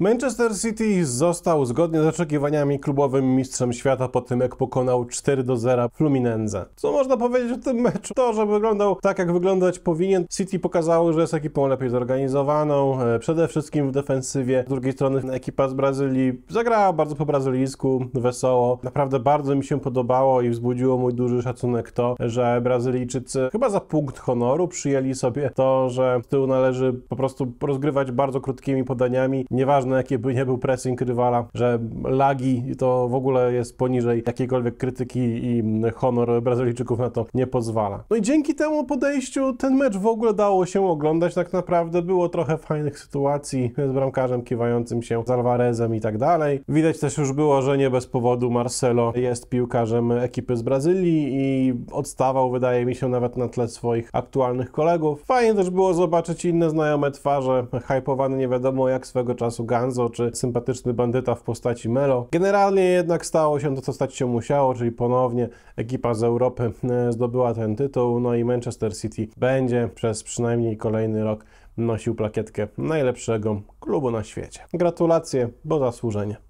Manchester City został zgodnie z oczekiwaniami klubowym mistrzem świata po tym, jak pokonał 4 do 0 Fluminense. Co można powiedzieć o tym meczu? To, że wyglądał tak, jak wyglądać powinien. City pokazało, że jest ekipą lepiej zorganizowaną, e, przede wszystkim w defensywie. Z drugiej strony ekipa z Brazylii zagrała bardzo po brazylijsku, wesoło. Naprawdę bardzo mi się podobało i wzbudziło mój duży szacunek to, że Brazylijczycy chyba za punkt honoru przyjęli sobie to, że z tyłu należy po prostu rozgrywać bardzo krótkimi podaniami, nieważne nieważne jaki by nie był pressing rywala, że lagi to w ogóle jest poniżej jakiejkolwiek krytyki i mm, honor Brazylijczyków na to nie pozwala. No i dzięki temu podejściu ten mecz w ogóle dało się oglądać tak naprawdę. Było trochę fajnych sytuacji z bramkarzem kiwającym się, z Alvarezem i tak dalej. Widać też już było, że nie bez powodu Marcelo jest piłkarzem ekipy z Brazylii i odstawał wydaje mi się nawet na tle swoich aktualnych kolegów. Fajnie też było zobaczyć inne znajome twarze, hypowany nie wiadomo jak swego czasu Ganzo czy sympatyczny bandyta w postaci Melo. Generalnie jednak stało się to, co stać się musiało, czyli ponownie ekipa z Europy e, zdobyła ten tytuł, no i Manchester City będzie przez przynajmniej kolejny rok nosił plakietkę najlepszego klubu na świecie. Gratulacje, bo zasłużenie.